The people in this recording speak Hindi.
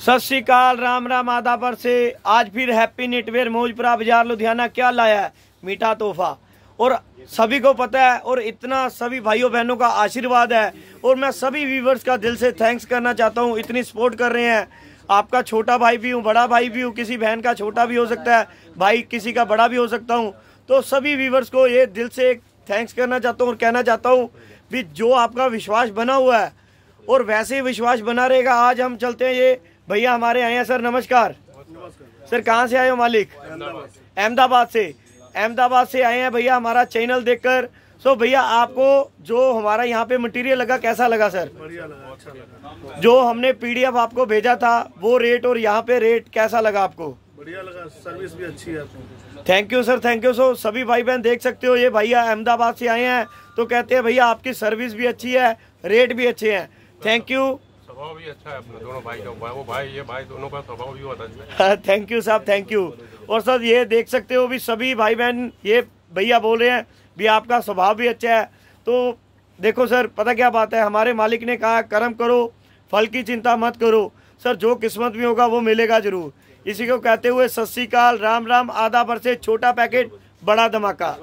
सत श्रीकाल राम राम पर से आज फिर हैप्पी नेटवेयर मोजपुरा बाजार लुधियाना क्या लाया है मीठा तोहफा और सभी को पता है और इतना सभी भाइयों बहनों का आशीर्वाद है और मैं सभी व्यूवर्स का दिल से थैंक्स करना चाहता हूँ इतनी सपोर्ट कर रहे हैं आपका छोटा भाई भी हूँ बड़ा भाई भी हूँ किसी बहन का छोटा भी हो सकता है भाई किसी का बड़ा भी हो सकता हूँ तो सभी व्यूवर्स को ये दिल से थैंक्स करना चाहता हूँ और कहना चाहता हूँ भी जो आपका विश्वास बना हुआ है और वैसे ही विश्वास बना रहेगा आज हम चलते हैं ये भैया हमारे आए हैं सर नमस्कार सर कहाँ से आए हो मालिक अहमदाबाद से अहमदाबाद से आए हैं भैया हमारा चैनल देखकर सो भैया आपको जो हमारा यहाँ पे मटेरियल लगा कैसा लगा सर लगा। जो हमने पीडीएफ आपको भेजा था वो रेट और यहाँ पे रेट कैसा लगा आपको बढ़िया लगा सर्विस भी अच्छी है thank you sir thank you so सभी भाई बहन देख सकते हो ये भैया अहमदाबाद से आए हैं तो कहते हैं भैया आपकी सर्विस भी अच्छी है रेट भी अच्छे हैं थैंक यू थैंक अच्छा यू अच्छा हाँ, साहब थैंक यू और सर ये देख सकते हो भी सभी भाई बहन ये भैया बोल रहे हैं भी आपका स्वभाव भी अच्छा है तो देखो सर पता क्या बात है हमारे मालिक ने कहा कर्म करो फल की चिंता मत करो सर जो किस्मत भी होगा वो मिलेगा जरूर इसी को कहते हुए सत श्रीकाल राम राम आधा पर से छोटा पैकेट बड़ा धमाका